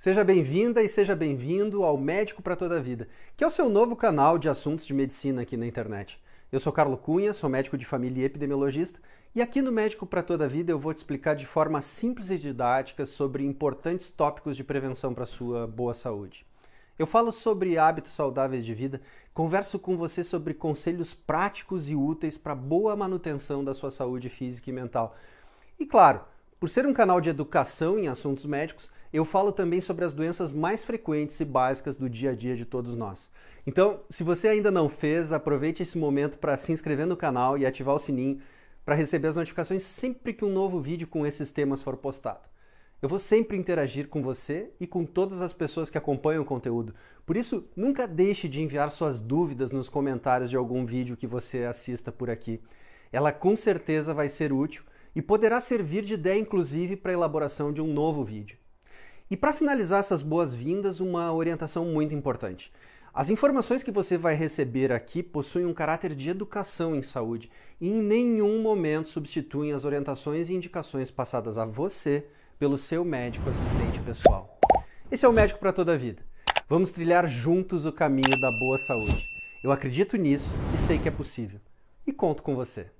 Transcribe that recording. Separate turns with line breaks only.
Seja bem-vinda e seja bem-vindo ao Médico para Toda a Vida, que é o seu novo canal de assuntos de medicina aqui na internet. Eu sou Carlo Cunha, sou médico de família e epidemiologista, e aqui no Médico para Toda a Vida eu vou te explicar de forma simples e didática sobre importantes tópicos de prevenção para sua boa saúde. Eu falo sobre hábitos saudáveis de vida, converso com você sobre conselhos práticos e úteis para boa manutenção da sua saúde física e mental. E claro, por ser um canal de educação em assuntos médicos, eu falo também sobre as doenças mais frequentes e básicas do dia a dia de todos nós. Então, se você ainda não fez, aproveite esse momento para se inscrever no canal e ativar o sininho para receber as notificações sempre que um novo vídeo com esses temas for postado. Eu vou sempre interagir com você e com todas as pessoas que acompanham o conteúdo. Por isso, nunca deixe de enviar suas dúvidas nos comentários de algum vídeo que você assista por aqui. Ela com certeza vai ser útil e poderá servir de ideia inclusive para a elaboração de um novo vídeo. E para finalizar essas boas-vindas, uma orientação muito importante. As informações que você vai receber aqui possuem um caráter de educação em saúde e em nenhum momento substituem as orientações e indicações passadas a você pelo seu médico assistente pessoal. Esse é o Médico para Toda a Vida. Vamos trilhar juntos o caminho da boa saúde. Eu acredito nisso e sei que é possível. E conto com você.